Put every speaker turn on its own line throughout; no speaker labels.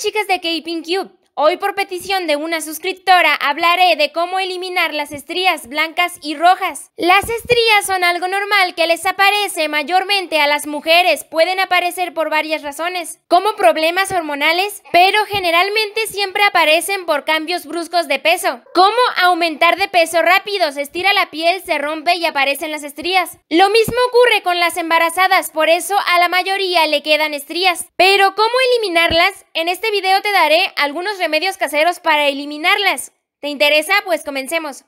chicas de Cape Cube. Hoy por petición de una suscriptora hablaré de cómo eliminar las estrías blancas y rojas. Las estrías son algo normal que les aparece mayormente a las mujeres. Pueden aparecer por varias razones, como problemas hormonales, pero generalmente siempre aparecen por cambios bruscos de peso. Como aumentar de peso rápido, se estira la piel, se rompe y aparecen las estrías. Lo mismo ocurre con las embarazadas, por eso a la mayoría le quedan estrías. Pero ¿cómo eliminarlas? En este video te daré algunos remedios caseros para eliminarlas. ¿Te interesa? Pues comencemos.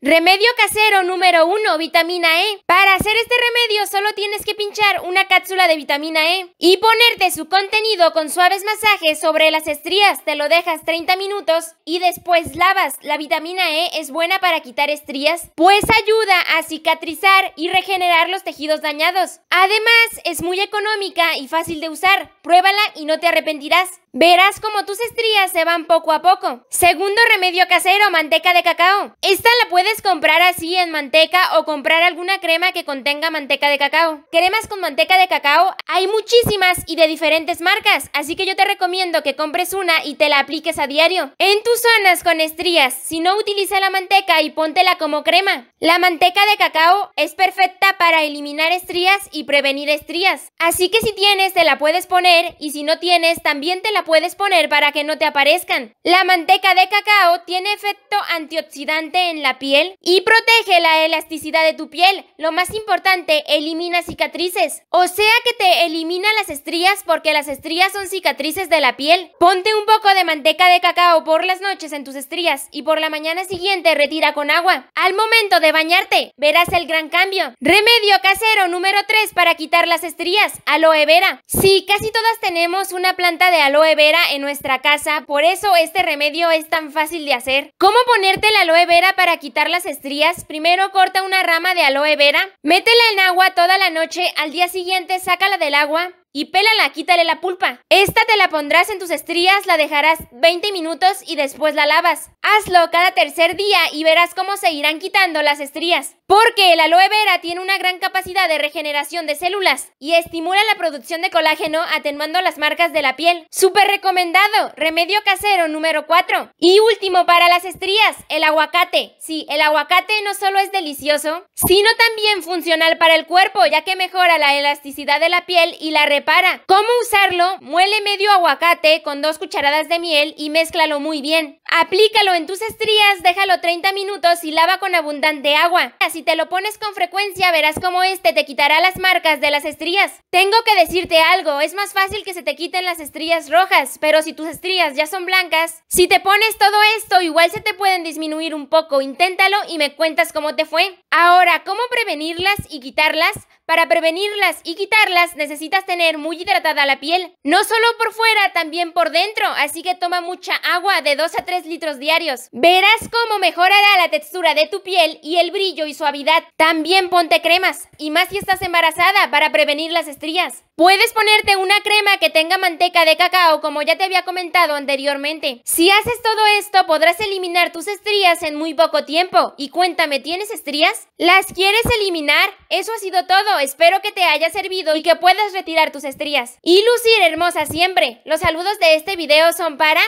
Remedio casero número 1. Vitamina E. Para hacer este remedio solo tienes que pinchar una cápsula de vitamina E y ponerte su contenido con suaves masajes sobre las estrías. Te lo dejas 30 minutos y después lavas. La vitamina E es buena para quitar estrías, pues ayuda a cicatrizar y regenerar los tejidos dañados. Además, es muy económica y fácil de usar. Pruébala y no te arrepentirás. Verás como tus estrías se van poco a poco. Segundo remedio casero, manteca de cacao. Esta la puedes comprar así en manteca o comprar alguna crema que contenga manteca de cacao. Cremas con manteca de cacao hay muchísimas y de diferentes marcas, así que yo te recomiendo que compres una y te la apliques a diario. En tus zonas con estrías, si no utiliza la manteca y póntela como crema. La manteca de cacao es perfecta para eliminar estrías y prevenir estrías. Así que si tienes te la puedes poner y si no tienes también te la puedes poner para que no te aparezcan. La manteca de cacao tiene efecto antioxidante en la piel y protege la elasticidad de tu piel. Lo más importante, elimina cicatrices. O sea que te elimina las estrías porque las estrías son cicatrices de la piel. Ponte un poco de manteca de cacao por las noches en tus estrías y por la mañana siguiente retira con agua. Al momento de bañarte, verás el gran cambio. Remedio casero número 3 para quitar las estrías, aloe vera. si casi todas tenemos una planta de aloe vera en nuestra casa, por eso este remedio es tan fácil de hacer. ¿Cómo ponerte la aloe vera para quitar las estrías? Primero con corta una rama de aloe vera, métela en agua toda la noche, al día siguiente sácala del agua y pélala, quítale la pulpa. Esta te la pondrás en tus estrías, la dejarás 20 minutos y después la lavas. Hazlo cada tercer día y verás cómo se irán quitando las estrías. Porque el aloe vera tiene una gran capacidad de regeneración de células y estimula la producción de colágeno atenuando las marcas de la piel. Súper recomendado, remedio casero número 4. Y último para las estrías, el aguacate. Sí, el aguacate no solo es delicioso, sino también funcional para el cuerpo ya que mejora la elasticidad de la piel y la para ¿Cómo usarlo? Muele medio aguacate con dos cucharadas de miel y mézclalo muy bien. Aplícalo en tus estrías, déjalo 30 minutos y lava con abundante agua. Si te lo pones con frecuencia, verás cómo este te quitará las marcas de las estrías. Tengo que decirte algo, es más fácil que se te quiten las estrías rojas, pero si tus estrías ya son blancas, si te pones todo esto, igual se te pueden disminuir un poco. Inténtalo y me cuentas cómo te fue. Ahora, ¿cómo prevenirlas y quitarlas? Para prevenirlas y quitarlas necesitas tener muy hidratada la piel, no solo por fuera, también por dentro, así que toma mucha agua de 2 a 3 litros diarios. Verás cómo mejorará la textura de tu piel y el brillo y suavidad. También ponte cremas, y más si estás embarazada, para prevenir las estrías. Puedes ponerte una crema que tenga manteca de cacao, como ya te había comentado anteriormente. Si haces todo esto, podrás eliminar tus estrías en muy poco tiempo. Y cuéntame, ¿tienes estrías? ¿Las quieres eliminar? Eso ha sido todo. Espero que te haya servido y que puedas retirar tus estrías. Y lucir hermosa siempre. Los saludos de este video son para...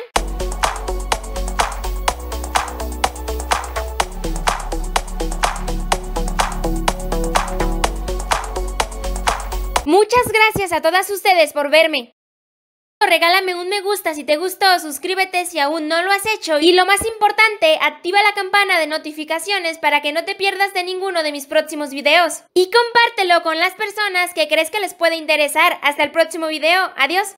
Muchas gracias a todas ustedes por verme. Regálame un me gusta si te gustó, suscríbete si aún no lo has hecho y lo más importante, activa la campana de notificaciones para que no te pierdas de ninguno de mis próximos videos. Y compártelo con las personas que crees que les puede interesar. Hasta el próximo video, adiós.